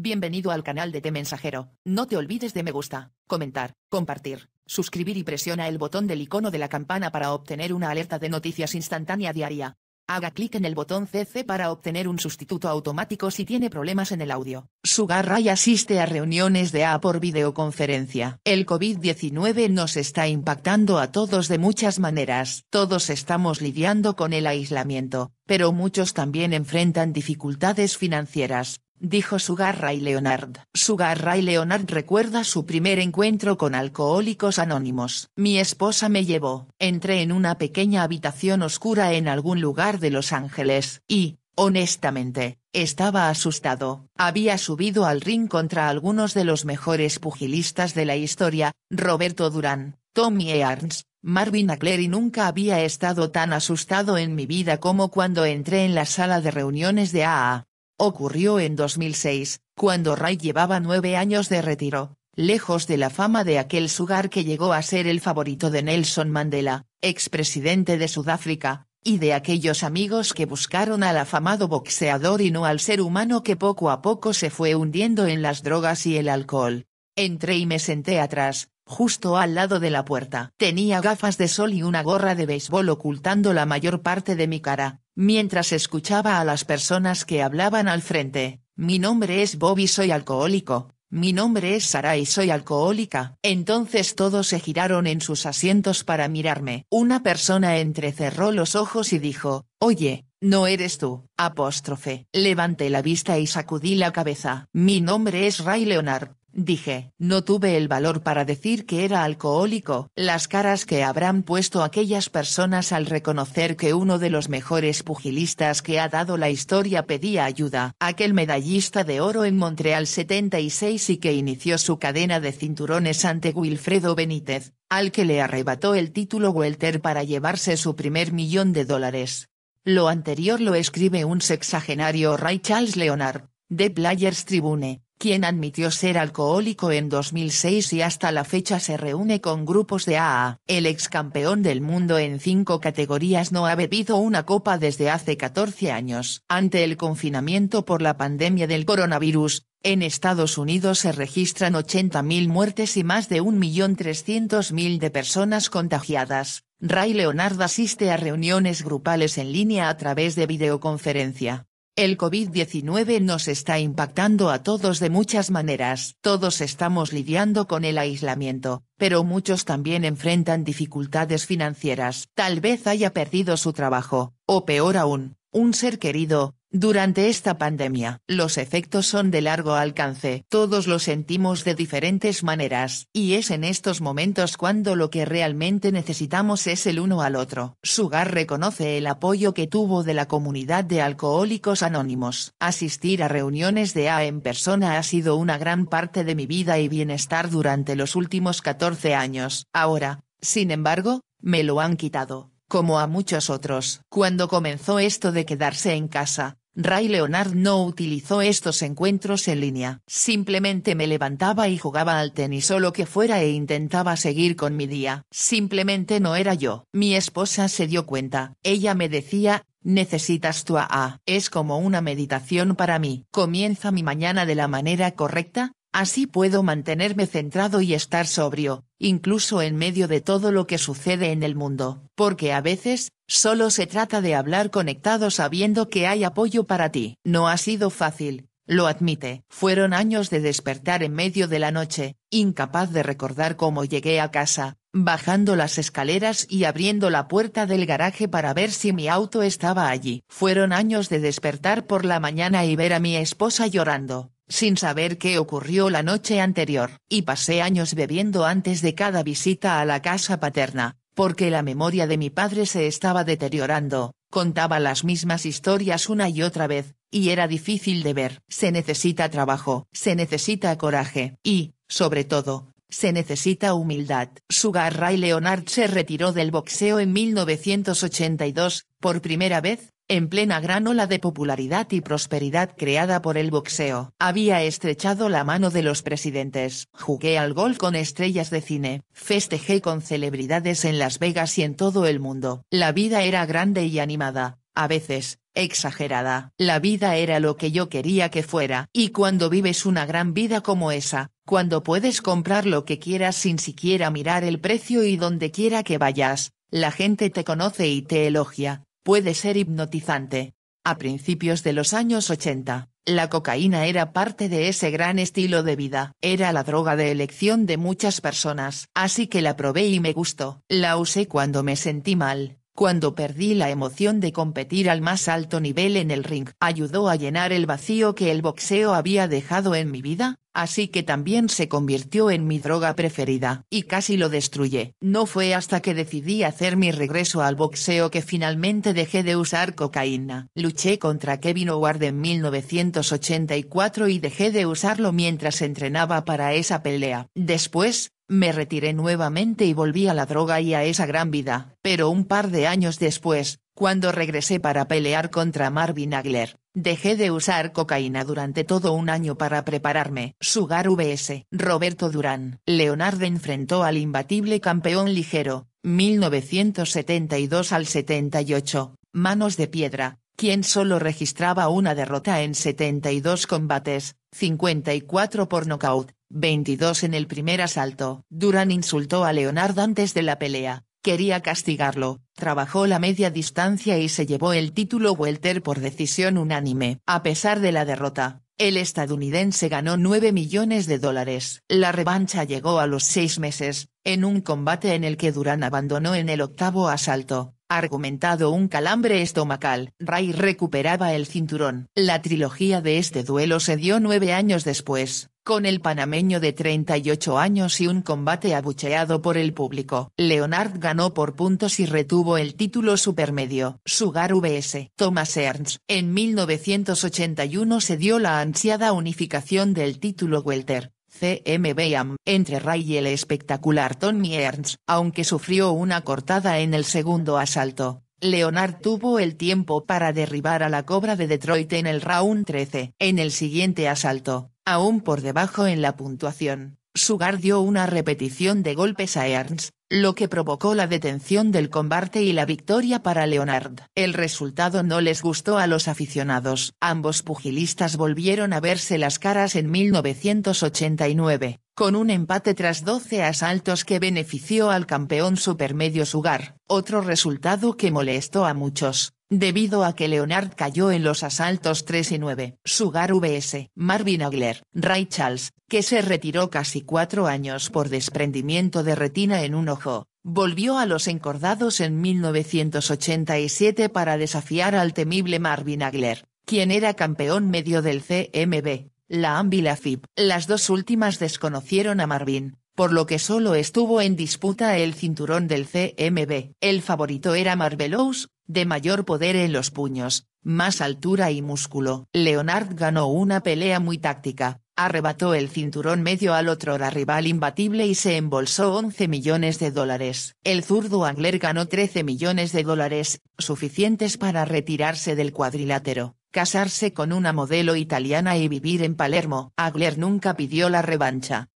Bienvenido al canal de Te Mensajero. No te olvides de me gusta, comentar, compartir, suscribir y presiona el botón del icono de la campana para obtener una alerta de noticias instantánea diaria. Haga clic en el botón CC para obtener un sustituto automático si tiene problemas en el audio. Ray asiste a reuniones de A por videoconferencia. El COVID-19 nos está impactando a todos de muchas maneras. Todos estamos lidiando con el aislamiento, pero muchos también enfrentan dificultades financieras dijo Sugar Ray Leonard. Sugar Ray Leonard recuerda su primer encuentro con Alcohólicos Anónimos. Mi esposa me llevó. Entré en una pequeña habitación oscura en algún lugar de Los Ángeles, y, honestamente, estaba asustado. Había subido al ring contra algunos de los mejores pugilistas de la historia, Roberto Durán, Tommy Earns, Marvin Ackler y nunca había estado tan asustado en mi vida como cuando entré en la sala de reuniones de AA. Ocurrió en 2006, cuando Ray llevaba nueve años de retiro, lejos de la fama de aquel sugar que llegó a ser el favorito de Nelson Mandela, expresidente de Sudáfrica, y de aquellos amigos que buscaron al afamado boxeador y no al ser humano que poco a poco se fue hundiendo en las drogas y el alcohol. Entré y me senté atrás, justo al lado de la puerta. Tenía gafas de sol y una gorra de béisbol ocultando la mayor parte de mi cara, mientras escuchaba a las personas que hablaban al frente. Mi nombre es Bobby, soy alcohólico. Mi nombre es Sara y soy alcohólica. Entonces todos se giraron en sus asientos para mirarme. Una persona entrecerró los ojos y dijo, Oye, no eres tú. Apóstrofe. Levanté la vista y sacudí la cabeza. Mi nombre es Ray Leonard. Dije, no tuve el valor para decir que era alcohólico. Las caras que habrán puesto aquellas personas al reconocer que uno de los mejores pugilistas que ha dado la historia pedía ayuda. Aquel medallista de oro en Montreal 76 y que inició su cadena de cinturones ante Wilfredo Benítez, al que le arrebató el título welter para llevarse su primer millón de dólares. Lo anterior lo escribe un sexagenario Ray Charles Leonard, de Players Tribune quien admitió ser alcohólico en 2006 y hasta la fecha se reúne con grupos de AA. El ex campeón del mundo en cinco categorías no ha bebido una copa desde hace 14 años. Ante el confinamiento por la pandemia del coronavirus, en Estados Unidos se registran 80.000 muertes y más de 1.300.000 de personas contagiadas. Ray Leonard asiste a reuniones grupales en línea a través de videoconferencia. El COVID-19 nos está impactando a todos de muchas maneras. Todos estamos lidiando con el aislamiento, pero muchos también enfrentan dificultades financieras. Tal vez haya perdido su trabajo, o peor aún, un ser querido, durante esta pandemia, los efectos son de largo alcance, todos lo sentimos de diferentes maneras, y es en estos momentos cuando lo que realmente necesitamos es el uno al otro. Sugar reconoce el apoyo que tuvo de la comunidad de alcohólicos anónimos. Asistir a reuniones de A en persona ha sido una gran parte de mi vida y bienestar durante los últimos 14 años. Ahora, sin embargo, me lo han quitado como a muchos otros. Cuando comenzó esto de quedarse en casa, Ray Leonard no utilizó estos encuentros en línea. Simplemente me levantaba y jugaba al tenis o lo que fuera e intentaba seguir con mi día. Simplemente no era yo. Mi esposa se dio cuenta. Ella me decía, necesitas tu AA. Es como una meditación para mí. Comienza mi mañana de la manera correcta, así puedo mantenerme centrado y estar sobrio, incluso en medio de todo lo que sucede en el mundo, porque a veces, solo se trata de hablar conectado sabiendo que hay apoyo para ti. No ha sido fácil, lo admite. Fueron años de despertar en medio de la noche, incapaz de recordar cómo llegué a casa, bajando las escaleras y abriendo la puerta del garaje para ver si mi auto estaba allí. Fueron años de despertar por la mañana y ver a mi esposa llorando, sin saber qué ocurrió la noche anterior, y pasé años bebiendo antes de cada visita a la casa paterna, porque la memoria de mi padre se estaba deteriorando, contaba las mismas historias una y otra vez, y era difícil de ver. Se necesita trabajo, se necesita coraje, y, sobre todo, se necesita humildad. Sugar Ray Leonard se retiró del boxeo en 1982, por primera vez, en plena gran ola de popularidad y prosperidad creada por el boxeo. Había estrechado la mano de los presidentes, jugué al gol con estrellas de cine, festejé con celebridades en Las Vegas y en todo el mundo. La vida era grande y animada, a veces, exagerada. La vida era lo que yo quería que fuera. Y cuando vives una gran vida como esa, cuando puedes comprar lo que quieras sin siquiera mirar el precio y donde quiera que vayas, la gente te conoce y te elogia, puede ser hipnotizante. A principios de los años 80, la cocaína era parte de ese gran estilo de vida. Era la droga de elección de muchas personas. Así que la probé y me gustó. La usé cuando me sentí mal, cuando perdí la emoción de competir al más alto nivel en el ring. Ayudó a llenar el vacío que el boxeo había dejado en mi vida, así que también se convirtió en mi droga preferida, y casi lo destruye. No fue hasta que decidí hacer mi regreso al boxeo que finalmente dejé de usar cocaína. Luché contra Kevin Howard en 1984 y dejé de usarlo mientras entrenaba para esa pelea. Después, me retiré nuevamente y volví a la droga y a esa gran vida, pero un par de años después, cuando regresé para pelear contra Marvin Agler, Dejé de usar cocaína durante todo un año para prepararme. Sugar VS. Roberto Durán. Leonardo enfrentó al imbatible campeón ligero, 1972 al 78, manos de piedra, quien solo registraba una derrota en 72 combates, 54 por nocaut, 22 en el primer asalto. Durán insultó a Leonard antes de la pelea, Quería castigarlo, trabajó la media distancia y se llevó el título welter por decisión unánime. A pesar de la derrota, el estadounidense ganó 9 millones de dólares. La revancha llegó a los seis meses, en un combate en el que Durán abandonó en el octavo asalto, argumentado un calambre estomacal. Ray recuperaba el cinturón. La trilogía de este duelo se dio nueve años después con el panameño de 38 años y un combate abucheado por el público. Leonard ganó por puntos y retuvo el título supermedio. Sugar vs. Thomas Ernst. En 1981 se dio la ansiada unificación del título welter. CMB entre Ray y el espectacular Tommy Ernst, aunque sufrió una cortada en el segundo asalto. Leonard tuvo el tiempo para derribar a la Cobra de Detroit en el round 13. En el siguiente asalto, Aún por debajo en la puntuación, Sugar dio una repetición de golpes a Ernst, lo que provocó la detención del combate y la victoria para Leonard. El resultado no les gustó a los aficionados. Ambos pugilistas volvieron a verse las caras en 1989, con un empate tras 12 asaltos que benefició al campeón supermedio Sugar, otro resultado que molestó a muchos. Debido a que Leonard cayó en los asaltos 3 y 9, Sugar VS, Marvin Agler, Ray Charles, que se retiró casi cuatro años por desprendimiento de retina en un ojo, volvió a los encordados en 1987 para desafiar al temible Marvin Agler, quien era campeón medio del CMB, la AMB Las dos últimas desconocieron a Marvin, por lo que solo estuvo en disputa el cinturón del CMB. El favorito era Marvelous, de mayor poder en los puños, más altura y músculo. Leonard ganó una pelea muy táctica, arrebató el cinturón medio al otro rival imbatible y se embolsó 11 millones de dólares. El zurdo Angler ganó 13 millones de dólares, suficientes para retirarse del cuadrilátero, casarse con una modelo italiana y vivir en Palermo. Agler nunca pidió la revancha,